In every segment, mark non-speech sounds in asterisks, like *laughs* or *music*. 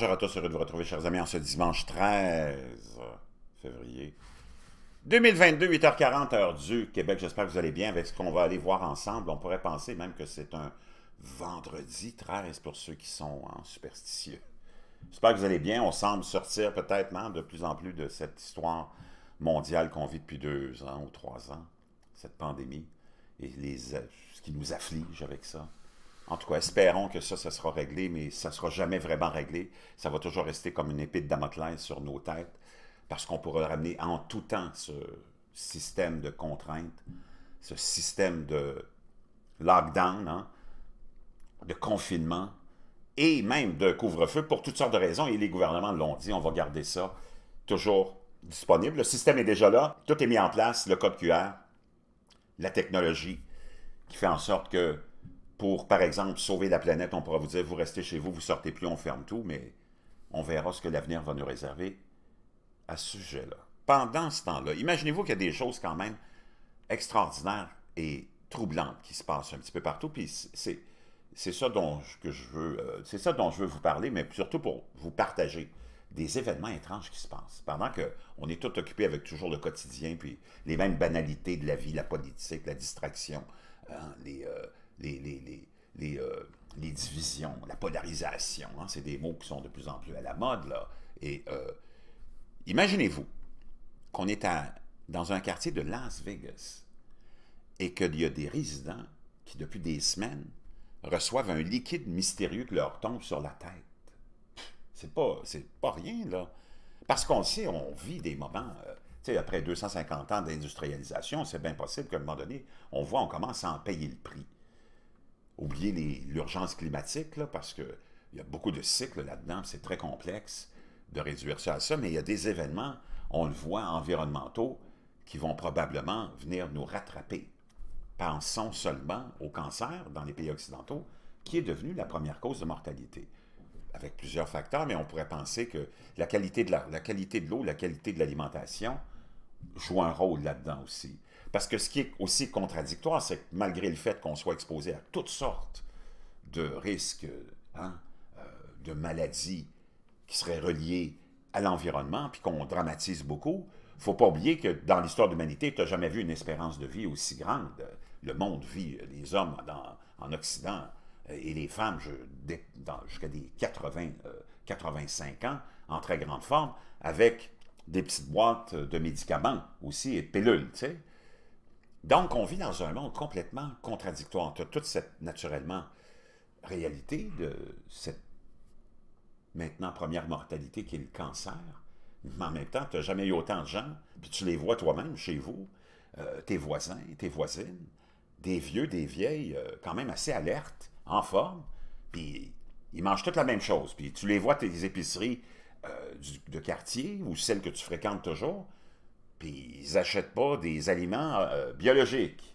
Bonjour à tous, heureux de vous retrouver, chers amis, en ce dimanche 13 février 2022, 8h40, heure du Québec. J'espère que vous allez bien avec ce qu'on va aller voir ensemble. On pourrait penser même que c'est un vendredi 13 pour ceux qui sont superstitieux. J'espère que vous allez bien. On semble sortir peut-être hein, de plus en plus de cette histoire mondiale qu'on vit depuis deux ans ou trois ans, cette pandémie, et euh, ce qui nous afflige avec ça. En tout cas, espérons que ça, ça sera réglé, mais ça ne sera jamais vraiment réglé. Ça va toujours rester comme une épée de Damoclès sur nos têtes, parce qu'on pourra ramener en tout temps ce système de contraintes, ce système de lockdown, hein, de confinement, et même de couvre-feu pour toutes sortes de raisons. Et les gouvernements l'ont dit, on va garder ça toujours disponible. Le système est déjà là, tout est mis en place, le code QR, la technologie qui fait en sorte que pour, par exemple, sauver la planète, on pourra vous dire, vous restez chez vous, vous sortez plus, on ferme tout, mais on verra ce que l'avenir va nous réserver à ce sujet-là. Pendant ce temps-là, imaginez-vous qu'il y a des choses quand même extraordinaires et troublantes qui se passent un petit peu partout, puis c'est... ça, dont veux, euh, c'est ça dont je veux vous parler, mais surtout pour vous partager des événements étranges qui se passent. Pendant qu'on est tout occupé avec toujours le quotidien, puis les mêmes banalités de la vie, la politique, la distraction, hein, les, euh, les, les, les, les euh, divisions, la polarisation. Hein, c'est des mots qui sont de plus en plus à la mode. Là. Et euh, imaginez-vous qu'on est dans un quartier de Las Vegas et qu'il y a des résidents qui, depuis des semaines, reçoivent un liquide mystérieux qui leur tombe sur la tête. C'est pas, pas rien, là. Parce qu'on sait, on vit des moments... Euh, tu sais, après 250 ans d'industrialisation, c'est bien possible qu'à un moment donné, on voit, on commence à en payer le prix oublier l'urgence climatique, parce qu'il y a beaucoup de cycles là-dedans, c'est très complexe de réduire ça à ça, mais il y a des événements, on le voit, environnementaux, qui vont probablement venir nous rattraper. Pensons seulement au cancer dans les pays occidentaux, qui est devenu la première cause de mortalité, avec plusieurs facteurs, mais on pourrait penser que la qualité de l'eau, la, qualité de l'eau, la qualité de l'alimentation joue un rôle là-dedans aussi. Parce que ce qui est aussi contradictoire, c'est que malgré le fait qu'on soit exposé à toutes sortes de risques, hein, euh, de maladies qui seraient reliées à l'environnement, puis qu'on dramatise beaucoup, il ne faut pas oublier que dans l'histoire de l'humanité, tu n'as jamais vu une espérance de vie aussi grande. Le monde vit, euh, les hommes dans, en Occident euh, et les femmes jusqu'à des 80, 85 ans, en très grande forme, avec des petites boîtes de médicaments aussi et de pilules, tu sais. Donc, on vit dans un monde complètement contradictoire as toute cette, naturellement, réalité de cette maintenant première mortalité qui est le cancer, mais en même temps, tu n'as jamais eu autant de gens, puis tu les vois toi-même chez vous, euh, tes voisins, tes voisines, des vieux, des vieilles, euh, quand même assez alertes, en forme, puis ils mangent toutes la même chose, puis tu les vois, tes épiceries euh, de quartier ou celles que tu fréquentes toujours, puis ils n'achètent pas des aliments euh, biologiques.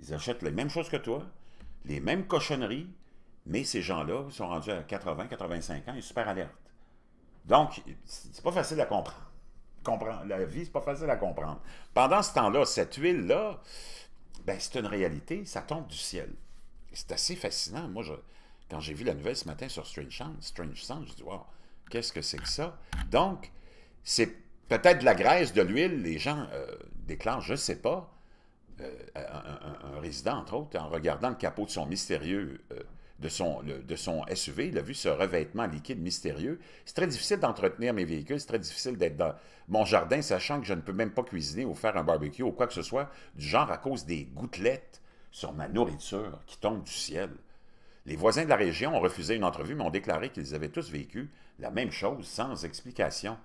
Ils achètent les mêmes choses que toi, les mêmes cochonneries, mais ces gens-là sont rendus à 80, 85 ans, ils sont super alertes. Donc, c'est pas facile à comprendre. La vie, c'est pas facile à comprendre. Pendant ce temps-là, cette huile-là, ben, c'est une réalité, ça tombe du ciel. C'est assez fascinant. Moi, je, quand j'ai vu la nouvelle ce matin sur Strange Sound, Strange Sounds, je dit, wow, qu'est-ce que c'est que ça? Donc, c'est Peut-être de la graisse, de l'huile, les gens euh, déclarent, je ne sais pas, euh, un, résident, entre autres, en regardant le capot de son mystérieux, euh, de, son, de son SUV, il a vu ce revêtement liquide mystérieux. C'est très difficile d'entretenir mes véhicules, c'est très difficile d'être dans mon jardin, sachant que je ne peux même pas cuisiner ou faire un barbecue ou quoi que ce soit, du genre à cause des gouttelettes sur ma nourriture qui tombent du ciel. Les voisins de la région ont refusé une entrevue, mais ont déclaré qu'ils avaient tous vécu la même chose sans explication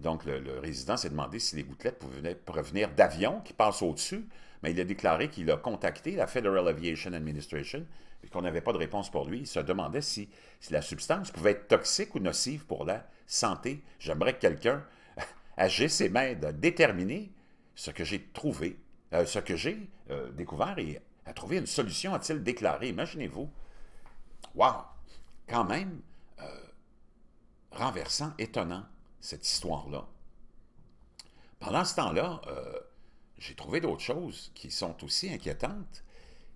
donc, le, résident s'est demandé si les gouttelettes pouvaient provenir d'avions qui passent au-dessus, mais il a déclaré qu'il a contacté la Federal Aviation Administration et qu'on n'avait pas de réponse pour lui. Il se demandait si, la substance pouvait être toxique ou nocive pour la santé. J'aimerais que quelqu'un *laughs* agisse et m'aide à déterminer ce que j'ai trouvé, euh, ce que j'ai euh, découvert et à trouver une solution, a-t-il déclaré. Imaginez-vous. Wow! Quand même, euh, renversant, étonnant cette histoire-là. Pendant ce temps-là, euh, j'ai trouvé d'autres choses qui sont aussi inquiétantes,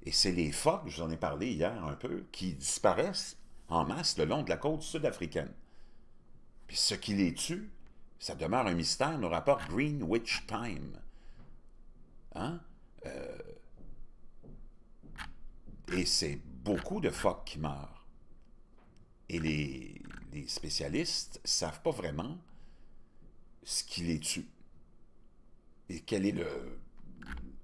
et c'est les phoques, je vous en ai parlé hier un peu, qui disparaissent en masse le long de la côte sud-africaine. Puis ce qui les tue, ça demeure un mystère, nous rapport Greenwich Time. Hein? Euh, et c'est beaucoup de phoques qui meurent. Et les, les spécialistes ne savent pas vraiment ce qui les tue. Et quel est le.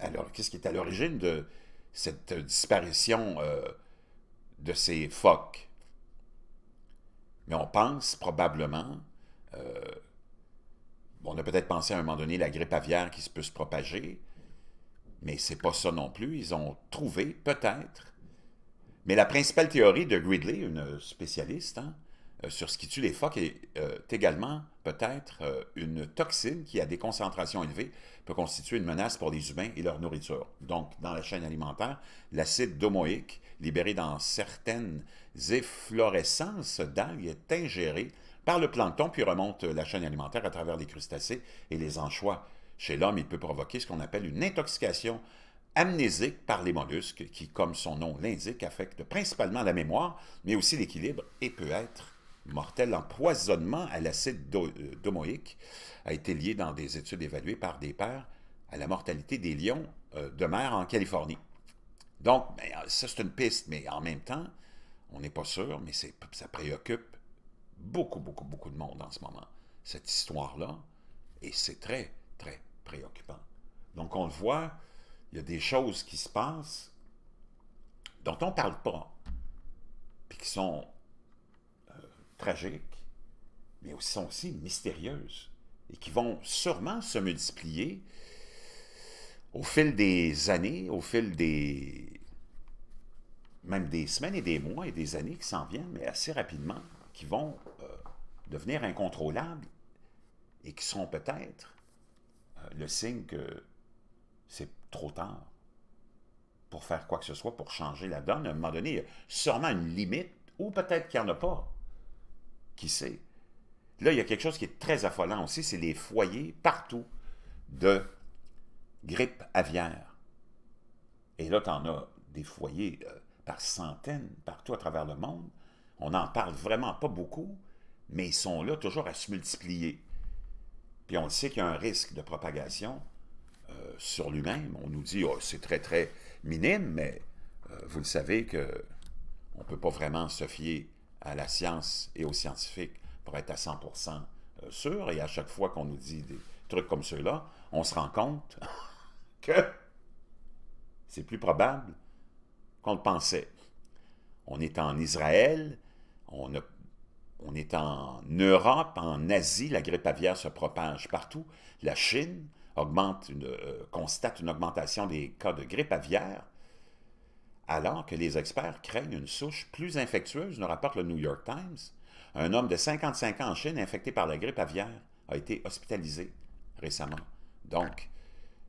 Alors, qu'est-ce qui est à l'origine de cette disparition euh, de ces phoques? Mais on pense probablement, euh, on a peut-être pensé à un moment donné la grippe aviaire qui peut se propager, mais c'est pas ça non plus. Ils ont trouvé, peut-être. Mais la principale théorie de Gridley, une spécialiste, hein, euh, sur ce qui tue les phoques est, euh, également peut-être euh, une toxine qui, à des concentrations élevées, peut constituer une menace pour les humains et leur nourriture. Donc, dans la chaîne alimentaire, l'acide domoïque, libéré dans certaines efflorescences d'algues, est ingéré par le plancton, puis remonte la chaîne alimentaire à travers les crustacés et les anchois. Chez l'homme, il peut provoquer ce qu'on appelle une intoxication amnésique par les mollusques, qui, comme son nom l'indique, affecte principalement la mémoire, mais aussi l'équilibre et peut être mortel empoisonnement à l'acide euh, domoïque a été lié dans des études évaluées par des pairs à la mortalité des lions euh, de mer en Californie. Donc, ben, ça c'est une piste, mais en même temps, on n'est pas sûr, mais ça préoccupe beaucoup, beaucoup, beaucoup de monde en ce moment, cette histoire-là, et c'est très, très préoccupant. Donc, on le voit, il y a des choses qui se passent dont on ne parle pas, puis qui sont tragiques, mais aussi sont aussi mystérieuses et qui vont sûrement se multiplier au fil des années, au fil des même des semaines et des mois et des années qui s'en viennent, mais assez rapidement, qui vont euh, devenir incontrôlables et qui sont peut-être euh, le signe que c'est trop tard pour faire quoi que ce soit, pour changer la donne. À un moment donné, sûrement une limite, ou peut-être qu'il n'y en a pas. Qui sait? Là, il y a quelque chose qui est très affolant aussi, c'est les foyers partout de grippe aviaire. Et là, tu en as des foyers euh, par centaines partout à travers le monde. On n'en parle vraiment pas beaucoup, mais ils sont là toujours à se multiplier. Puis on le sait qu'il y a un risque de propagation euh, sur lui-même. On nous dit, que oh, c'est très, très minime, mais euh, vous le savez que on ne peut pas vraiment se fier à la science et aux scientifiques pour être à 100% euh, sûr. Et à chaque fois qu'on nous dit des trucs comme ceux-là, on se rend compte *laughs* que c'est plus probable qu'on le pensait. On est en Israël, on, on, est en Europe, en Asie, la grippe aviaire se propage partout. La Chine augmente une, euh, constate une augmentation des cas de grippe aviaire alors que les experts craignent une souche plus infectieuse, nous rapporte le New York Times. Un homme de 55 ans en Chine infecté par la grippe aviaire a été hospitalisé récemment. Donc,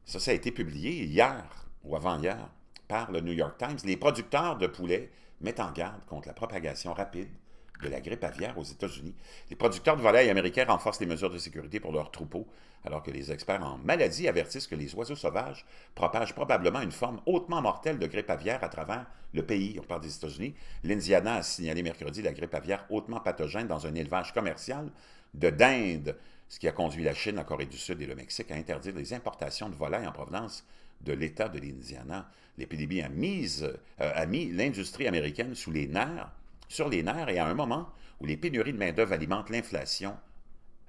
ça, ça a été publié hier ou avant-hier par le New York Times. Les producteurs de poulets mettent en garde contre la propagation rapide de la grippe aviaire aux États-Unis. Les producteurs de volailles américains renforcent les mesures de sécurité pour leurs troupeaux, alors que les experts en maladie avertissent que les oiseaux sauvages propagent probablement une forme hautement mortelle de grippe aviaire à travers le pays. On parle des États-Unis. L'Indiana a signalé mercredi la grippe aviaire hautement pathogène dans un élevage commercial de dinde, ce qui a conduit la Chine, la Corée du Sud et le Mexique à interdire les importations de volailles en provenance de l'État de l'Indiana. L'épidémie a, mis euh, l'industrie américaine sous les nerfs sur les nerfs et à un moment où les pénuries de main-d'œuvre alimentent l'inflation,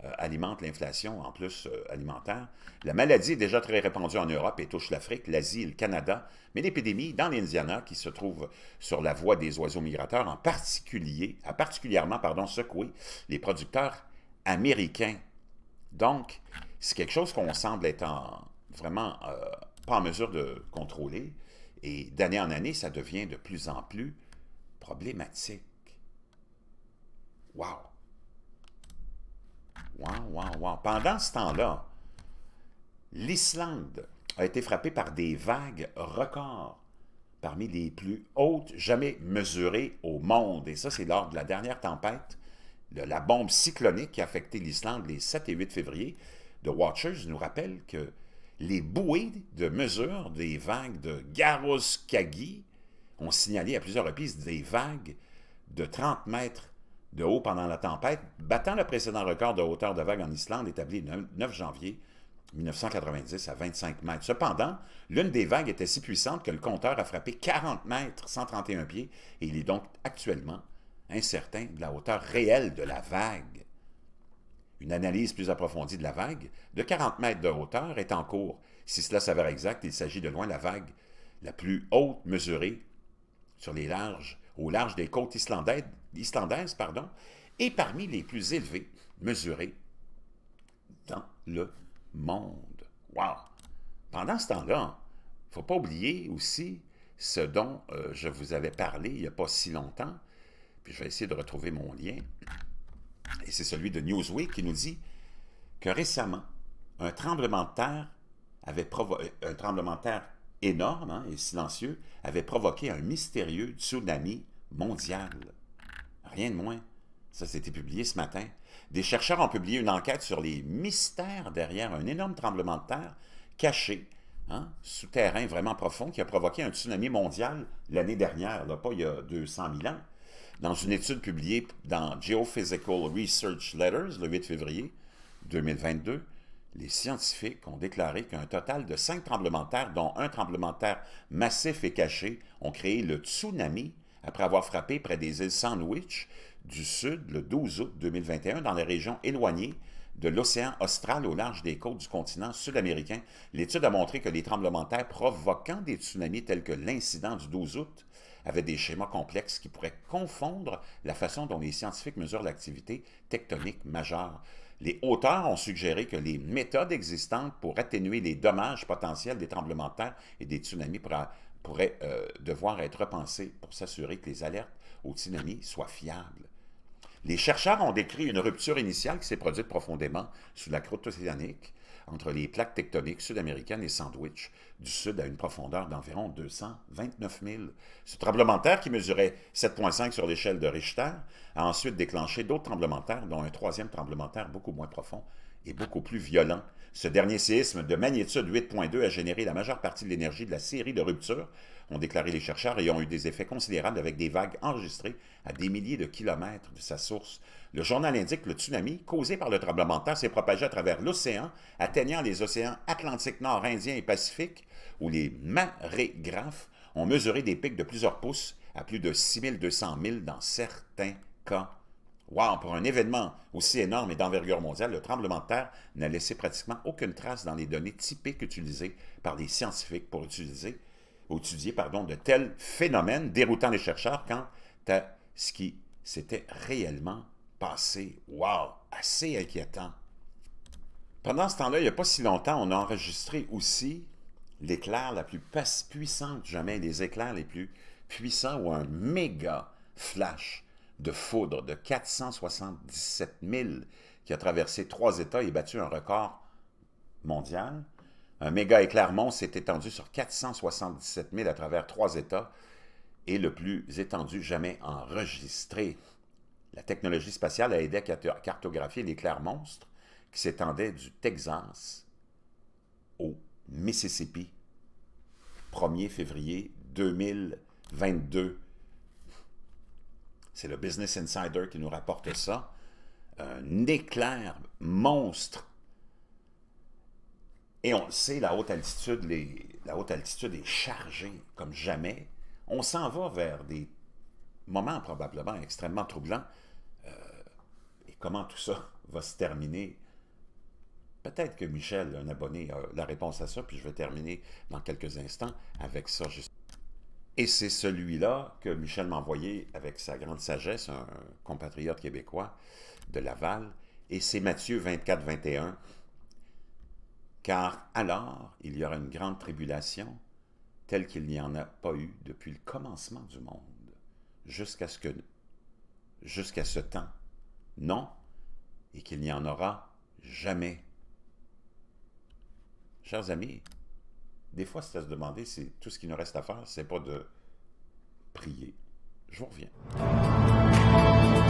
euh, alimentent l'inflation en plus euh, alimentaire, la maladie est déjà très répandue en Europe et touche l'Afrique, l'Asie le Canada, mais l'épidémie dans l'Indiana, qui se trouve sur la voie des oiseaux migrateurs, en particulier, a particulièrement secoué les producteurs américains. Donc, c'est quelque chose qu'on semble être vraiment euh, pas en mesure de contrôler. Et d'année en année, ça devient de plus en plus problématique. Wow! Wow, wow, wow! Pendant ce temps-là, l'Islande a été frappée par des vagues records parmi les plus hautes jamais mesurées au monde. Et ça, c'est lors de la dernière tempête, de la bombe cyclonique qui a affecté l'Islande les 7 et 8 février. The Watchers nous rappelle que les bouées de mesure des vagues de Garoskagi ont signalé à plusieurs reprises des vagues de 30 mètres de haut pendant la tempête, battant le précédent record de hauteur de vague en Islande établi le 9 janvier 1990 à 25 mètres. Cependant, l'une des vagues était si puissante que le compteur a frappé 40 mètres, 131 pieds, et il est donc actuellement incertain de la hauteur réelle de la vague. Une analyse plus approfondie de la vague, de 40 mètres de hauteur, est en cours. Si cela s'avère exact, il s'agit de loin de la vague la plus haute mesurée sur les larges, au large des côtes islandaises, pardon, et parmi les plus élevés, mesurés dans le monde. Wow! Pendant ce temps-là, il ne faut pas oublier aussi ce dont euh, je vous avais parlé il n'y a pas si longtemps, puis je vais essayer de retrouver mon lien, et c'est celui de Newsweek qui nous dit que récemment, un tremblement de terre avait provoqué, euh, un tremblement de terre énorme hein, et silencieux avait provoqué un mystérieux tsunami mondial. Rien de moins. Ça, s'était publié ce matin. Des chercheurs ont publié une enquête sur les mystères derrière un énorme tremblement de terre caché, hein, souterrain vraiment profond, qui a provoqué un tsunami mondial l'année dernière, pas il y a 200 000 ans. Dans une étude publiée dans Geophysical Research Letters le 8 février 2022, les scientifiques ont déclaré qu'un total de cinq tremblements de terre, dont un tremblement de terre massif et caché, ont créé le tsunami après avoir frappé près des îles Sandwich du Sud le 12 août 2021 dans les régions éloignées de l'océan austral au large des côtes du continent sud-américain. L'étude a montré que les tremblements de terre provoquant des tsunamis tels que l'incident du 12 août avaient des schémas complexes qui pourraient confondre la façon dont les scientifiques mesurent l'activité tectonique majeure. Les auteurs ont suggéré que les méthodes existantes pour atténuer les dommages potentiels des tremblements de terre et des tsunamis pourraient euh, devoir être repensées pour s'assurer que les alertes aux tsunamis soient fiables. Les chercheurs ont décrit une rupture initiale qui s'est produite profondément sous la croûte océanique, entre les plaques tectoniques sud-américaines et Sandwich, du sud à une profondeur d'environ 229 000. Ce tremblement de qui mesurait 7,5 sur l'échelle de Richter, a ensuite déclenché d'autres tremblements de terre, dont un troisième tremblement de terre beaucoup moins profond, et beaucoup plus violent. Ce dernier séisme de magnitude 8.2 a généré la majeure partie de l'énergie de la série de ruptures, ont déclaré les chercheurs, et ont eu des effets considérables avec des vagues enregistrées à des milliers de kilomètres de sa source. Le journal indique que le tsunami causé par le tremblement de terre s'est propagé à travers l'océan, atteignant les océans Atlantique Nord, Indien et Pacifique, où les marégraphes ont mesuré des pics de plusieurs pouces à plus de 6200 000 dans certains cas. Wow, pour un événement aussi énorme et d'envergure mondiale, le tremblement de terre n'a laissé pratiquement aucune trace dans les données typiques utilisées par les scientifiques pour étudier de tels phénomènes déroutant les chercheurs quant à ce qui s'était réellement passé. Wow, assez inquiétant. Pendant ce temps-là, il n'y a pas si longtemps, on a enregistré aussi l'éclair la plus puissante jamais, les éclairs les plus puissants ou un méga flash de foudre de 477 000 qui a traversé trois États et battu un record mondial. Un méga éclair monstre s'est étendu sur 477 000 à travers trois États et le plus étendu jamais enregistré. La technologie spatiale a aidé à cartographier l'éclair monstre qui s'étendait du Texas au Mississippi, 1er février 2022 c'est le Business Insider qui nous rapporte ça, un éclair monstre. Et on le sait, la haute altitude, la haute altitude est chargée comme jamais. On s'en va vers des moments probablement extrêmement troublants. Euh, et comment tout ça va se terminer? Peut-être que Michel, un abonné, a la réponse à ça, puis je vais terminer dans quelques instants avec ça. Et c'est celui-là que Michel m'a envoyé avec sa grande sagesse, un compatriote québécois de Laval, et c'est Matthieu 24-21. Car alors, il y aura une grande tribulation, telle qu'il n'y en a pas eu depuis le commencement du monde, jusqu'à ce que jusqu'à ce temps. Non, et qu'il n'y en aura jamais. Chers amis, des fois, c'est à se demander c'est tout ce qui nous reste à faire, c'est pas de prier. Je vous reviens.